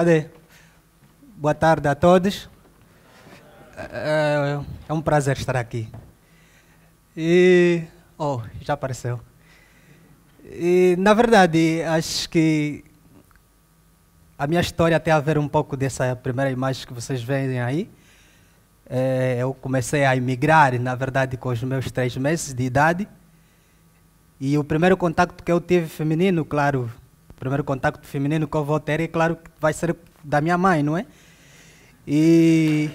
Cadê? Boa tarde a todos. É, é um prazer estar aqui. E. Oh, já apareceu. E, na verdade, acho que a minha história tem a ver um pouco dessa primeira imagem que vocês veem aí. É, eu comecei a emigrar, na verdade, com os meus três meses de idade. E o primeiro contato que eu tive feminino, claro, primeiro contacto feminino com o ter, é claro que vai ser da minha mãe, não é? E,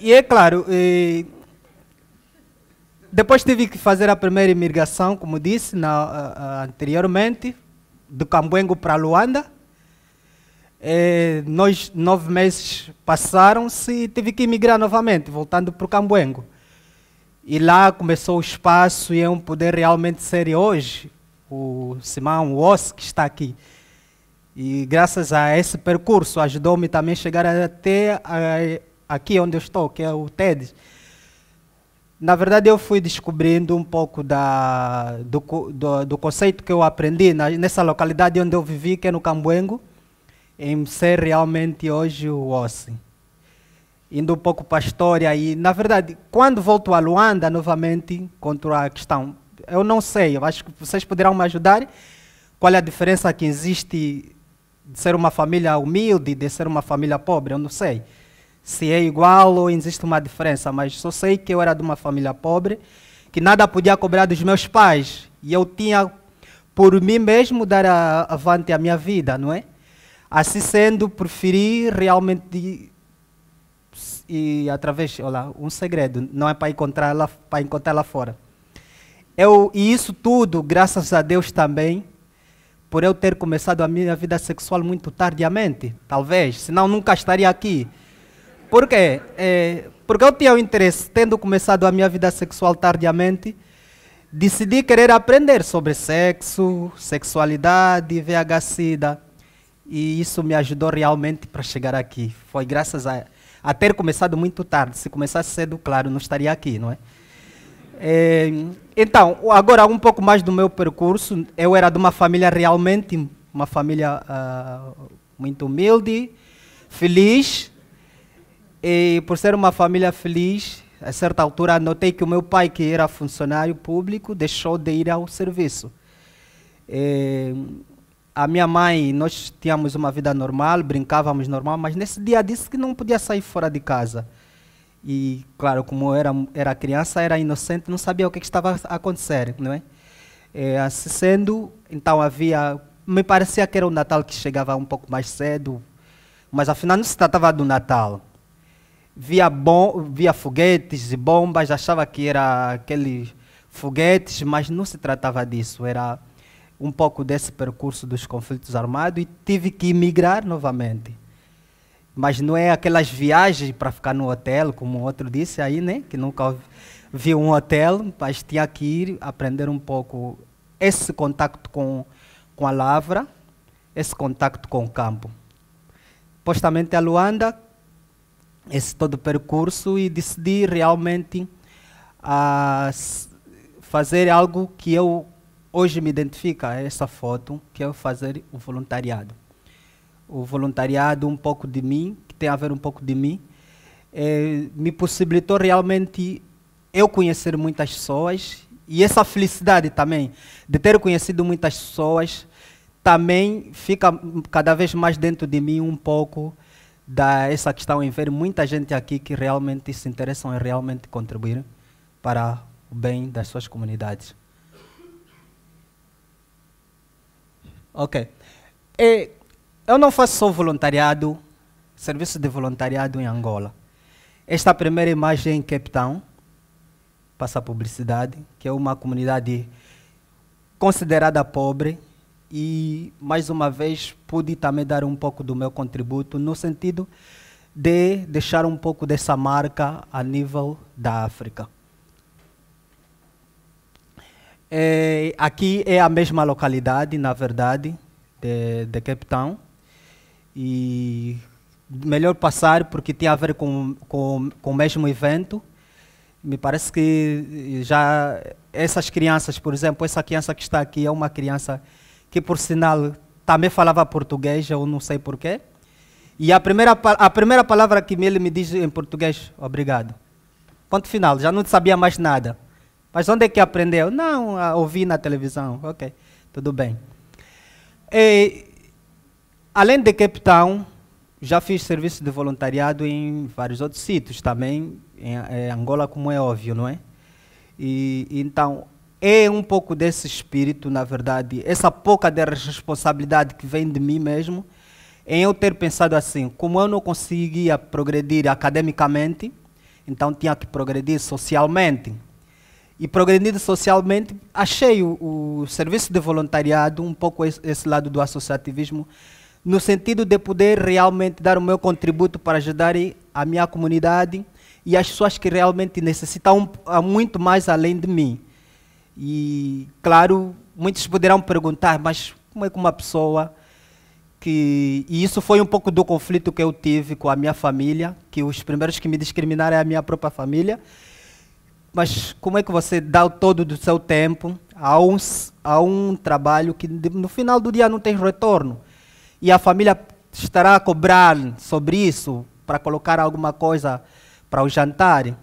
e é claro, e depois tive que fazer a primeira imigração, como disse na, anteriormente, do Cambuengo para Luanda. É, nós, nove meses passaram-se e tive que imigrar novamente, voltando para o Cambuengo. E lá começou o espaço e é um poder realmente ser hoje, o Simão Oss, que está aqui. E graças a esse percurso ajudou-me também a chegar até aqui onde eu estou, que é o TED. Na verdade, eu fui descobrindo um pouco da, do, do, do, conceito que eu aprendi na, nessa localidade onde eu vivi, que é no Cambuengo, em ser realmente hoje o Ossi. Indo um pouco para a história, e na verdade, quando volto a Luanda novamente, contra a questão eu não sei, eu acho que vocês poderão me ajudar. Qual é a diferença que existe de ser uma família humilde e de ser uma família pobre? Eu não sei se é igual ou existe uma diferença, mas só sei que eu era de uma família pobre, que nada podia cobrar dos meus pais e eu tinha por mim mesmo dar avante a minha vida, não é? Assim sendo, preferi realmente e através, olha lá, um segredo, não é para encontrar lá, para encontrar lá fora. Eu, e isso tudo, graças a Deus também, por eu ter começado a minha vida sexual muito tardiamente, talvez, senão nunca estaria aqui. Por quê? É, porque eu tinha o interesse, tendo começado a minha vida sexual tardiamente, decidi querer aprender sobre sexo, sexualidade, VH-Sida. E isso me ajudou realmente para chegar aqui. Foi graças a, a ter começado muito tarde. Se começasse cedo, claro, não estaria aqui, não é? É, então, agora um pouco mais do meu percurso. Eu era de uma família realmente, uma família uh, muito humilde, feliz. E por ser uma família feliz, a certa altura notei que o meu pai, que era funcionário público, deixou de ir ao serviço. É, a minha mãe, nós tínhamos uma vida normal, brincávamos normal, mas nesse dia disse que não podia sair fora de casa. E, claro, como era, era criança, era inocente, não sabia o que, é que estava acontecendo, não é? é assim sendo, então havia... Me parecia que era o Natal que chegava um pouco mais cedo, mas afinal não se tratava do Natal. Via, bom, via foguetes e bombas, achava que era aqueles foguetes, mas não se tratava disso. Era um pouco desse percurso dos conflitos armados e tive que migrar novamente mas não é aquelas viagens para ficar no hotel, como outro disse aí, né? Que nunca viu um hotel, mas tinha que ir aprender um pouco esse contato com, com a lavra, esse contato com o campo. Postamente a Luanda, esse todo o percurso e decidi realmente a ah, fazer algo que eu hoje me identifica, essa foto, que é fazer o voluntariado o voluntariado, um pouco de mim, que tem a ver um pouco de mim, é, me possibilitou realmente eu conhecer muitas pessoas e essa felicidade também de ter conhecido muitas pessoas também fica cada vez mais dentro de mim um pouco da essa questão em ver muita gente aqui que realmente se interessam em realmente contribuir para o bem das suas comunidades. Ok. E é, eu não faço só voluntariado, serviço de voluntariado em Angola. Esta primeira imagem é em Cape Town, passa a publicidade, que é uma comunidade considerada pobre e mais uma vez pude também dar um pouco do meu contributo no sentido de deixar um pouco dessa marca a nível da África. É, aqui é a mesma localidade, na verdade, de, de Cape Town. E melhor passar porque tem a ver com, com, com o mesmo evento. Me parece que já essas crianças, por exemplo, essa criança que está aqui é uma criança que, por sinal, também falava português, eu não sei porquê. E a primeira, a primeira palavra que ele me diz em português, obrigado. Ponto final, já não sabia mais nada. Mas onde é que aprendeu? Não, ouvi na televisão. Ok, tudo bem. E, Além de Cape Town, já fiz serviço de voluntariado em vários outros sítios também, em, é, Angola, como é óbvio, não é? E, então, é um pouco desse espírito, na verdade, essa pouca de responsabilidade que vem de mim mesmo, em eu ter pensado assim, como eu não conseguia progredir academicamente, então tinha que progredir socialmente. E progredindo socialmente, achei o, o serviço de voluntariado, um pouco esse, esse lado do associativismo, no sentido de poder realmente dar o meu contributo para ajudar a minha comunidade e as pessoas que realmente necessitam ah, muito mais além de mim. E, claro, muitos poderão perguntar, mas como é que uma pessoa que... E isso foi um pouco do conflito que eu tive com a minha família, que os primeiros que me discriminaram é a minha própria família. Mas como é que você dá todo do seu tempo a um, a um trabalho que no final do dia não tem retorno? e a família estará a cobrar sobre isso para colocar alguma coisa para o jantar.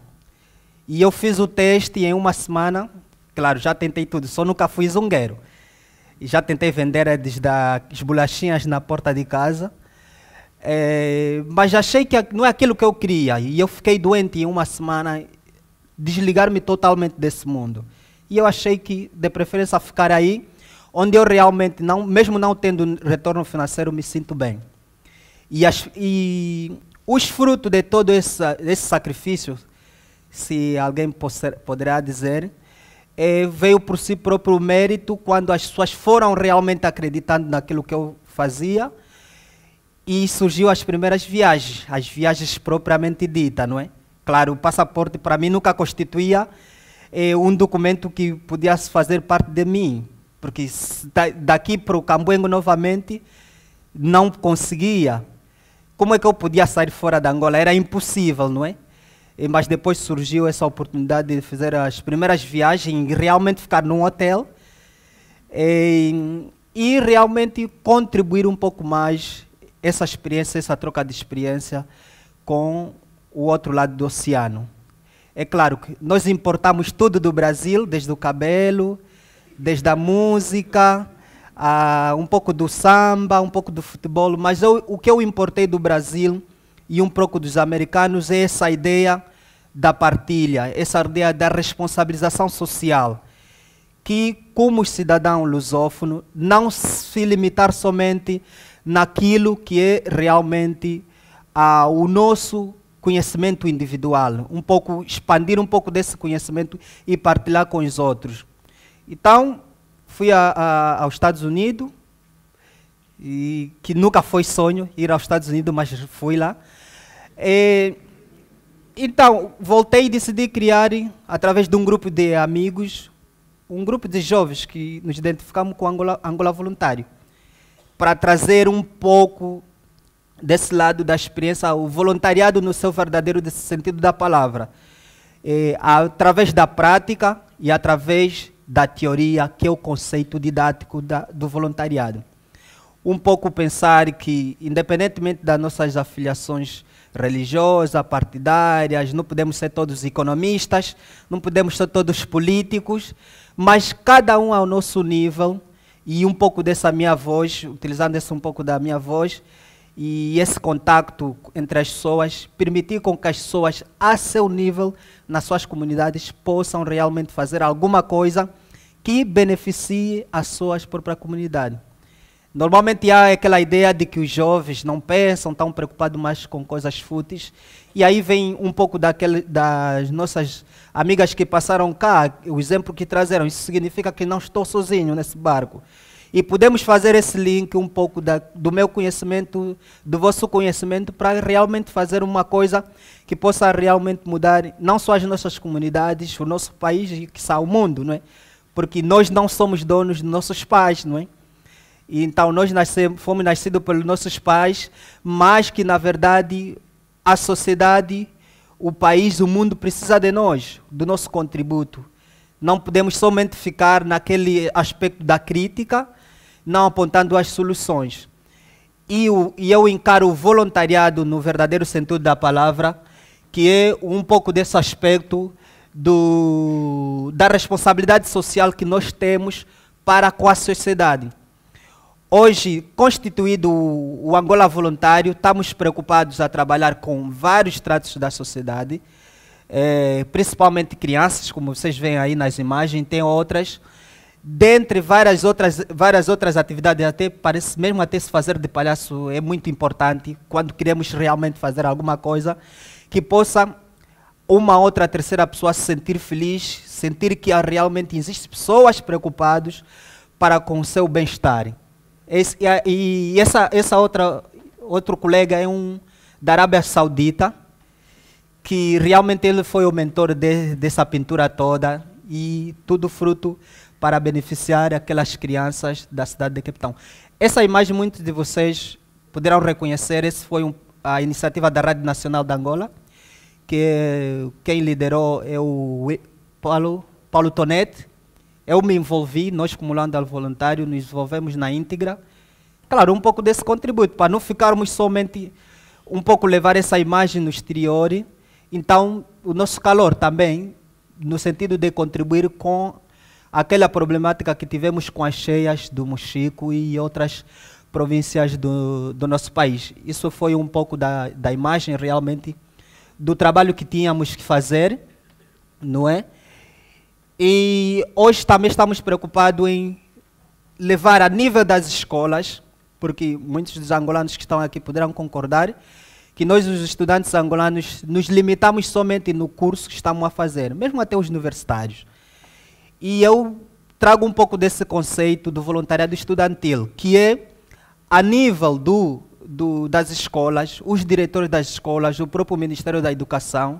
E eu fiz o teste em uma semana, claro, já tentei tudo, só nunca fui zungueiro. E já tentei vender desde as bolachinhas na porta de casa. É, mas achei que não é aquilo que eu queria. E eu fiquei doente em uma semana, desligar-me totalmente desse mundo. E eu achei que, de preferência, ficar aí onde eu realmente, não, mesmo não tendo retorno financeiro, me sinto bem. E, as, e os frutos de todo esse, esse sacrifício, se alguém poderá dizer, é, veio por si próprio mérito quando as pessoas foram realmente acreditando naquilo que eu fazia e surgiu as primeiras viagens, as viagens propriamente ditas, não é? Claro, o passaporte para mim nunca constituía é, um documento que pudesse fazer parte de mim, porque daqui para o Cambuengo novamente não conseguia. Como é que eu podia sair fora da Angola? Era impossível, não é? Mas depois surgiu essa oportunidade de fazer as primeiras viagens e realmente ficar num hotel e, e realmente contribuir um pouco mais essa experiência, essa troca de experiência com o outro lado do oceano. É claro que nós importamos tudo do Brasil, desde o cabelo, desde a música, a, um pouco do samba, um pouco do futebol, mas eu, o que eu importei do Brasil e um pouco dos americanos é essa ideia da partilha, essa ideia da responsabilização social, que, como cidadão lusófono, não se limitar somente naquilo que é realmente ah, o nosso conhecimento individual, um pouco expandir um pouco desse conhecimento e partilhar com os outros. Então, fui a, a, aos Estados Unidos, e que nunca foi sonho ir aos Estados Unidos, mas fui lá. E, então, voltei e decidi criar, através de um grupo de amigos, um grupo de jovens que nos identificamos com Angola, Angola Voluntário, para trazer um pouco desse lado da experiência, o voluntariado no seu verdadeiro sentido da palavra. E, através da prática e através da teoria, que é o conceito didático da, do voluntariado. Um pouco pensar que, independentemente das nossas afiliações religiosas, partidárias, não podemos ser todos economistas, não podemos ser todos políticos, mas cada um ao nosso nível, e um pouco dessa minha voz, utilizando esse um pouco da minha voz, e esse contacto entre as pessoas, permitir com que as pessoas, a seu nível, nas suas comunidades, possam realmente fazer alguma coisa que beneficie a sua própria comunidade. Normalmente há aquela ideia de que os jovens não pensam, estão preocupados mais com coisas fúteis. E aí vem um pouco daquele, das nossas amigas que passaram cá, o exemplo que trazeram. Isso significa que não estou sozinho nesse barco. E podemos fazer esse link um pouco da, do meu conhecimento, do vosso conhecimento, para realmente fazer uma coisa que possa realmente mudar não só as nossas comunidades, o nosso país e que o mundo, não é? porque nós não somos donos dos nossos pais, não é? E então nós nascemos, fomos nascidos pelos nossos pais, mas que na verdade a sociedade, o país, o mundo precisa de nós, do nosso contributo. Não podemos somente ficar naquele aspecto da crítica, não apontando as soluções. E, o, e eu encaro o voluntariado no verdadeiro sentido da palavra, que é um pouco desse aspecto do, da responsabilidade social que nós temos para com a sociedade. Hoje, constituído o Angola Voluntário, estamos preocupados a trabalhar com vários tratos da sociedade, é, principalmente crianças, como vocês veem aí nas imagens, tem outras, dentre várias outras, várias outras atividades, até parece mesmo até se fazer de palhaço é muito importante quando queremos realmente fazer alguma coisa que possa uma outra terceira pessoa se sentir feliz, sentir que realmente existem pessoas preocupadas para com o seu bem-estar. e essa, essa outra outro colega é um da Arábia Saudita que realmente ele foi o mentor de, dessa pintura toda e tudo fruto para beneficiar aquelas crianças da cidade de Capitão Essa imagem muitos de vocês poderão reconhecer, essa foi um, a iniciativa da Rádio Nacional da Angola que quem liderou é o Paulo, Paulo Tonetti. Eu me envolvi, nós como Landal Voluntário nos envolvemos na íntegra. Claro, um pouco desse contributo, para não ficarmos somente um pouco levar essa imagem no exterior. Então, o nosso calor também, no sentido de contribuir com aquela problemática que tivemos com as cheias do Mochico e outras províncias do, do nosso país. Isso foi um pouco da, da imagem realmente do trabalho que tínhamos que fazer, não é? E hoje também estamos preocupados em levar a nível das escolas, porque muitos dos angolanos que estão aqui poderão concordar, que nós, os estudantes angolanos, nos limitamos somente no curso que estamos a fazer, mesmo até os universitários. E eu trago um pouco desse conceito do voluntariado estudantil, que é a nível do do, das escolas, os diretores das escolas, o próprio Ministério da Educação,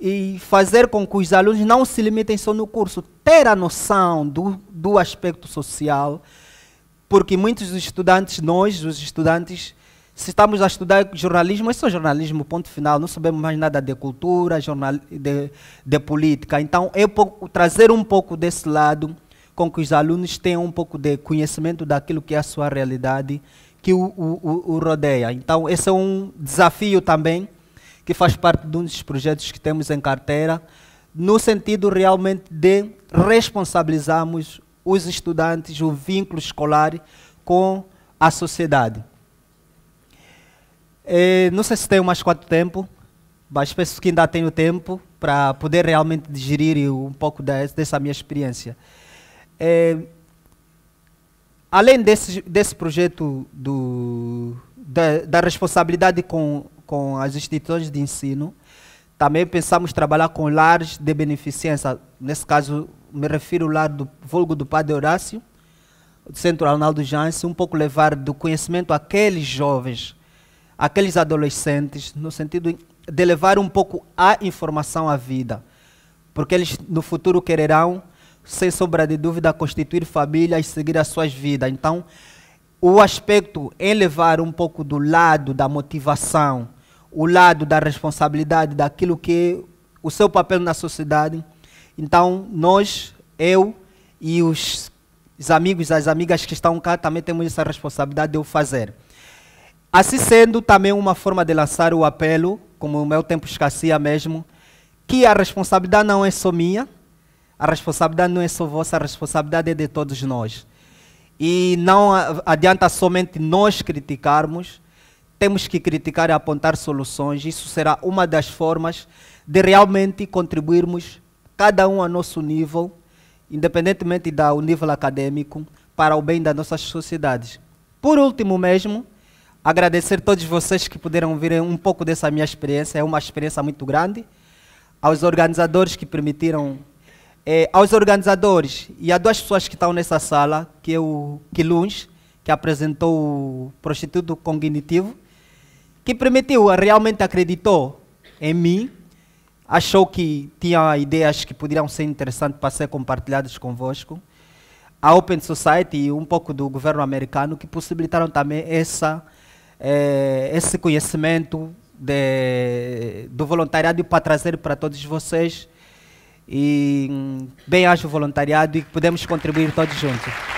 e fazer com que os alunos não se limitem só no curso, ter a noção do, do aspecto social, porque muitos dos estudantes, nós, os estudantes, se estamos a estudar jornalismo, é só jornalismo, ponto final, não sabemos mais nada de cultura, jornal, de, de política. Então, é pouco, trazer um pouco desse lado, com que os alunos tenham um pouco de conhecimento daquilo que é a sua realidade que o, o, o rodeia. Então, esse é um desafio também que faz parte de um dos projetos que temos em carteira, no sentido realmente de responsabilizarmos os estudantes, o vínculo escolar com a sociedade. É, não sei se tenho mais quanto tempo, mas penso que ainda tenho tempo para poder realmente digerir um pouco dessa minha experiência. É, além desse, desse projeto do, da, da responsabilidade com, com as instituições de ensino, também pensamos trabalhar com lares de beneficência. Nesse caso, me refiro ao lar do vulgo do Padre Horácio, do Centro Arnaldo Janss, um pouco levar do conhecimento àqueles jovens, aqueles adolescentes, no sentido de levar um pouco a informação à vida, porque eles no futuro quererão sem sombra de dúvida, constituir família e seguir as suas vidas. Então, o aspecto é levar um pouco do lado da motivação, o lado da responsabilidade, daquilo que o seu papel na sociedade. Então, nós, eu e os, os amigos, as amigas que estão cá, também temos essa responsabilidade de o fazer. Assim sendo, também uma forma de lançar o apelo, como o meu tempo escasseia mesmo, que a responsabilidade não é só minha, a responsabilidade não é só vossa, a responsabilidade é de todos nós. E não adianta somente nós criticarmos, temos que criticar e apontar soluções. Isso será uma das formas de realmente contribuirmos, cada um a nosso nível, independentemente do nível acadêmico, para o bem das nossas sociedades. Por último, mesmo, agradecer a todos vocês que puderam vir um pouco dessa minha experiência, é uma experiência muito grande, aos organizadores que permitiram é, aos organizadores e a duas pessoas que estão nessa sala, que é o Quiluns, que apresentou o prostituto cognitivo, que permitiu, realmente acreditou em mim, achou que tinha ideias que poderiam ser interessantes para ser compartilhadas convosco. A Open Society e um pouco do governo americano que possibilitaram também essa, eh, esse conhecimento de, do voluntariado para trazer para todos vocês e hum, bem acho o voluntariado e podemos contribuir todos juntos.